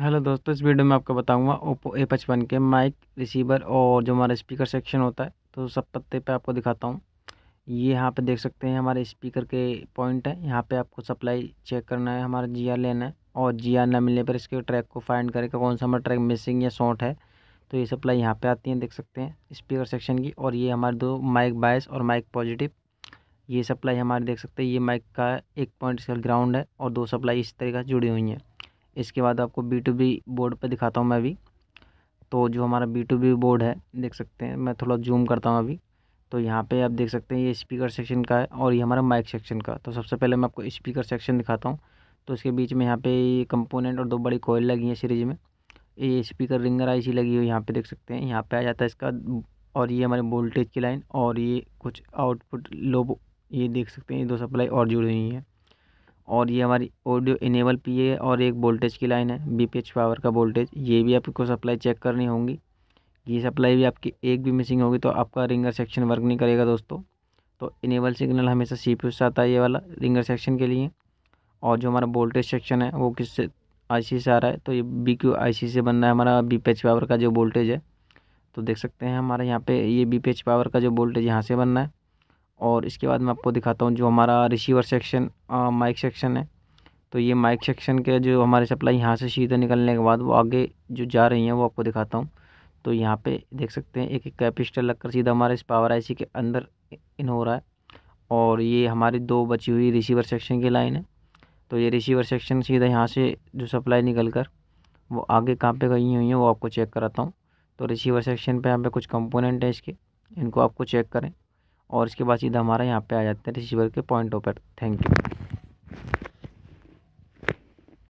hello दोस्तों इस video में आपको बताऊंगा ओप्पो ए पचपन के माइक रिसीवर और जो हमारा स्पीकर सेक्शन होता है तो सब पत्ते पे आपको दिखाता हूँ ये यहाँ पे देख सकते हैं हमारे स्पीकर के पॉइंट है यहाँ पे आपको सप्लाई चेक करना है हमारा जी लेना है और जी ना मिलने पर इसके ट्रैक को फाइंड करेगा कौन सा हमारा ट्रैक मिसिंग या शॉर्ट है तो ये सप्लाई यहाँ पर आती है देख सकते हैं स्पीकर सेक्शन की और ये हमारे दो माइक बायस और माइक पॉजिटिव ये सप्लाई हमारे देख सकते हैं ये माइक का एक पॉइंट इसका ग्राउंड है और दो सप्लाई इस तरह जुड़ी हुई हैं इसके बाद आपको बी टू बी बोर्ड पर दिखाता हूँ मैं अभी तो जो हमारा बी टू बी बोर्ड है देख सकते हैं मैं थोड़ा जूम करता हूँ अभी तो यहाँ पे आप देख सकते हैं ये स्पीकर सेक्शन का है और ये हमारा माइक सेक्शन का तो सबसे पहले मैं आपको स्पीकर सेक्शन दिखाता हूँ तो इसके बीच में यहाँ पे ये कंपोनेंट और दो बड़ी कोयल लगी हैं सीरीज में ये स्पीकर रिंगर आई सी लगी हुई यहाँ पे देख सकते हैं यहाँ पे आ जाता है इसका और ये हमारे वोल्टेज की लाइन और ये कुछ आउटपुट लो ये देख सकते हैं ये दो सप्लाई और जुड़ी हुई हैं और ये हमारी ऑडियो इनेबल पी है और एक वोल्टेज की लाइन है बी पावर का वोल्टेज ये भी आपको सप्लाई चेक करनी होगी ये सप्लाई भी आपकी एक भी मिसिंग होगी तो आपका रिंगर सेक्शन वर्क नहीं करेगा दोस्तों तो इनेबल सिग्नल हमेशा सी पी से आता है ये वाला रिंगर सेक्शन के लिए और जो हमारा वोल्टेज सेक्शन है वो किससे आई सी से आ रहा है तो ये बी क्यू आई सी से बनना है हमारा बी पी पावर का जो वोल्टेज है तो देख सकते हैं हमारे यहाँ पे ये बी पी पावर का जो वोल्टेज यहाँ से बनना है और इसके बाद मैं आपको दिखाता हूँ जो हमारा रिसीवर सेक्शन माइक सेक्शन है तो ये माइक सेक्शन के जो हमारे सप्लाई यहाँ से सीधे निकलने के बाद वो आगे जो जा रही हैं वो आपको दिखाता हूँ तो यहाँ पे देख सकते हैं एक एक कैपिस्टर लगकर सीधा हमारे इस पावर आईसी के अंदर इन हो रहा है और ये हमारी दो बची हुई रिसीवर सेक्शन की लाइन है तो ये रिसीवर सेक्शन सीधा यहाँ से जो सप्लाई निकल कर वो आगे कहाँ पर गई हुई हैं वो आपको चेक कराता हूँ तो रिसीवर सेक्शन पर यहाँ पर कुछ कंपोनेंट हैं इसके इनको आपको चेक करें और इसके बाद सीधा हमारा यहाँ पे आ जाता है रिसीवर के पॉइंटों पर थैंक यू